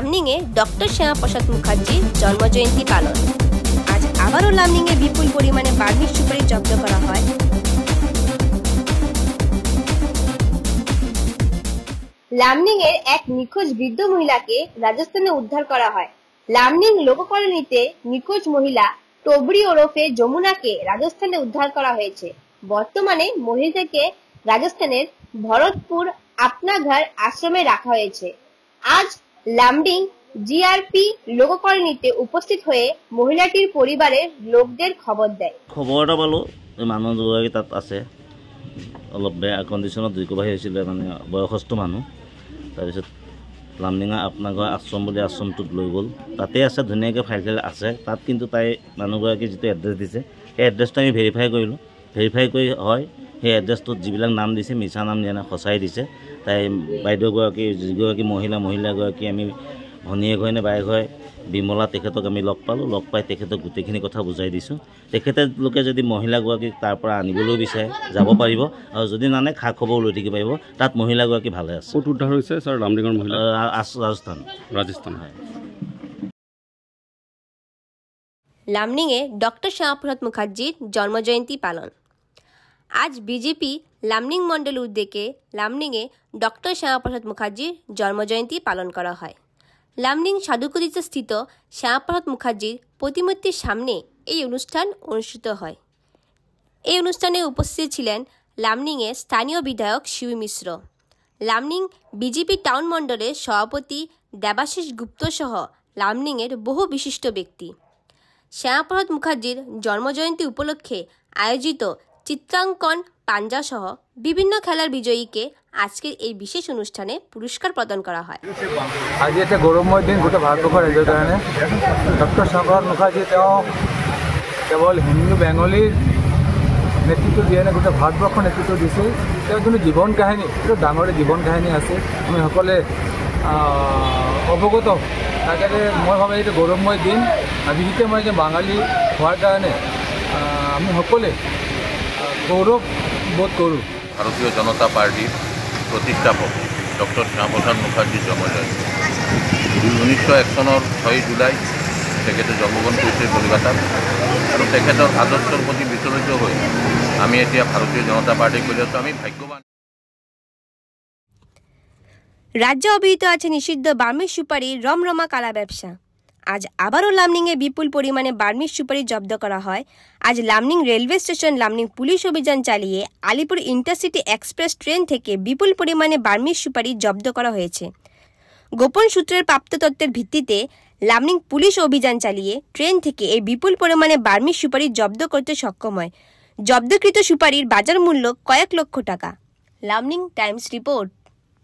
লামনিংয়ে doctor Shyamaprasad মুখার্জির জন্মজয়ন্তী পালন আজ আবারও লামনিংয়ে বিপুল পরিমাণে বার্মিক সুপারি জব্দ করা হয় লামনিং এর এক নিখোঁজ বৃদ্ধ মহিলাকে রাজস্থানে উদ্ধার করা হয় লামনিং লোককলোনিতে নিখোঁজ মহিলা টবরি ওরফে যমুনাকে রাজস্থানে উদ্ধার করা হয়েছে বর্তমানে মহিলাকে রাজস্থানের ভরতপুর আপনাঘর আশ্রমে রাখা হয়েছে আজ লামডিং জিআরপি লোক কলোনিতে উপস্থিত হয়ে মহিলাটির পরিবারের লোকদের খবর দেয় খবর এটা পালো মানুহ দুগৰাকী তাত আছে অলপ বেয়া কণ্ডিশ্যনত ৰিকভাৰী হৈছিলে মানে বয়সস্থ মানুহ তাৰপিছত লামডিঙা আপোনাৰ ঘৰ আশ্ৰম বুলি আশ্ৰমটোত লৈ গ'ল তাতে আছে ধুনীয়াকৈ ফাইল চাইল আছে তাত কিন্তু তাই মানুহগৰাকী যিটো এড্ৰেছ দিছে সেই এড্ৰেছটো আমি ভেৰিফাই কৰিলোঁ ভেৰিফাই কৰি হয় সেই এড্ৰেছটোত যিবিলাক নাম দিছে মিছা নাম দিয়া নাই সঁচাই দিছে তাই বাইদেউগৰাকী যিগৰাকী মহিলা মহিলাগৰাকী আমি ভনীয়েক হয় নে বাইক হয় বিমলা তেখেতক আমি লগ পালোঁ লগ পাই তেখেতক গোটেইখিনি কথা বুজাই দিছোঁ তেখেতলোকে যদি মহিলাগৰাকীক তাৰ পৰা আনিবলৈ বিচাৰে যাব পাৰিব আৰু যদি নানে খা খবৰ লৈ থাকিব পাৰিব তাত মহিলাগৰাকী ভালে আছে ক'ত উদ্ধাৰ হৈছে ছাৰ ৰামদিগৰ মহিলা ৰাজস্থান ৰাজস্থান হয় লামনিঙে ডক্টৰ শ্যামপ্ৰসাদ মুখাৰ্জীৰ জন্ম জয়ন্তী পালন আজ বিজেপি লামনিং মণ্ডল উদ্যোগে লামনিংয়ে ডক্টর শ্যামাপ্রসাদ মুখার্জির জন্মজয়ন্তী পালন করা হয় লামনিং সাধুকুদিতে স্থিত শ্যামাপ্রসাদ মুখার্জির প্রতিমূর্তির সামনে এই অনুষ্ঠান অনুষ্ঠিত হয় এই অনুষ্ঠানে উপস্থিত ছিলেন লামনিংয়ের স্থানীয় বিধায়ক শিবু মিশ্র লামনিং বিজেপি টাউন মণ্ডলের সভাপতি দেবাশিস গুপ্ত সহ লামনিংয়ের বহু বিশিষ্ট ব্যক্তি শ্যামাপ্রসাদ মুখার্জির জন্মজয়ন্তী উপলক্ষে আয়োজিত চিত্রাঙ্কন পাঞ্জাসহ বিভিন্ন খেলার বিজয়ীকে আজকের এই বিশেষ অনুষ্ঠানে পুরস্কার প্রদান করা হয় আজ এটা গৌরবময় দিন গোটা ভারতবর্ষের ৰাইজৰ কাৰণে ডক্টৰ শঙ্কর মুখাৰ্জী তেওঁ কেৱল হিন্দু বেংগলীৰ নেতৃত্ব দিয়া নাই গোটেই ভারতবর্ষ নেতৃত্ব দিছে তেওঁ যোনটো জীৱন কাহিনী এইটো ডাঙৰে জীৱন কাহিনী আছে আমি সকলোৱে অৱগত তাকে মই ভাবোঁ এইটো গৌৰৱময় দিন বিশেষকৈ মই যে বাঙালী হোৱাৰ কাৰণে আমি সকলে গৌরব বোধ করু ভারতীয় জনতা পার্টির প্রতিষ্ঠাপক ডক্টর শ্যামপ্রসাদ মুখার্জির জন্মজয়ন্তী উনিশশো এক চনৰ ছয় জুলাই তেখেতে জন্মগ্রহণ করেছে কলকাতার আৰু তেখেতৰ আদর্শের প্ৰতি বিচলিত হৈ আমি এতিয়া ভাৰতীয় জনতা পার্টি করে আমি ভাগ্যৱান রাজ্য অভিহিত আছে নিষিদ্ধ বামের সুপারি রমরমা কালা ব্যবসা আজ আবারও লামনিংয়ে বিপুল পরিমাণে বার্মিশ সুপারি জব্দ করা হয় আজ লামনিং রেলওয়ে স্টেশন লামনিং পুলিশ অভিযান চালিয়ে আলিপুর ইন্টারসিটি এক্সপ্রেস ট্রেন থেকে বিপুল পরিমাণে বার্মিশ সুপারি জব্দ করা হয়েছে গোপন সূত্রের প্রাপ্ত তত্ত্বের ভিত্তিতে লামনিং পুলিশ অভিযান চালিয়ে ট্রেন থেকে এই বিপুল পরিমাণে বার্মিশ সুপারি জব্দ করতে সক্ষম হয় জব্দকৃত সুপারির বাজার মূল্য কয়েক লক্ষ টাকা লামনিং টাইমস রিপোর্ট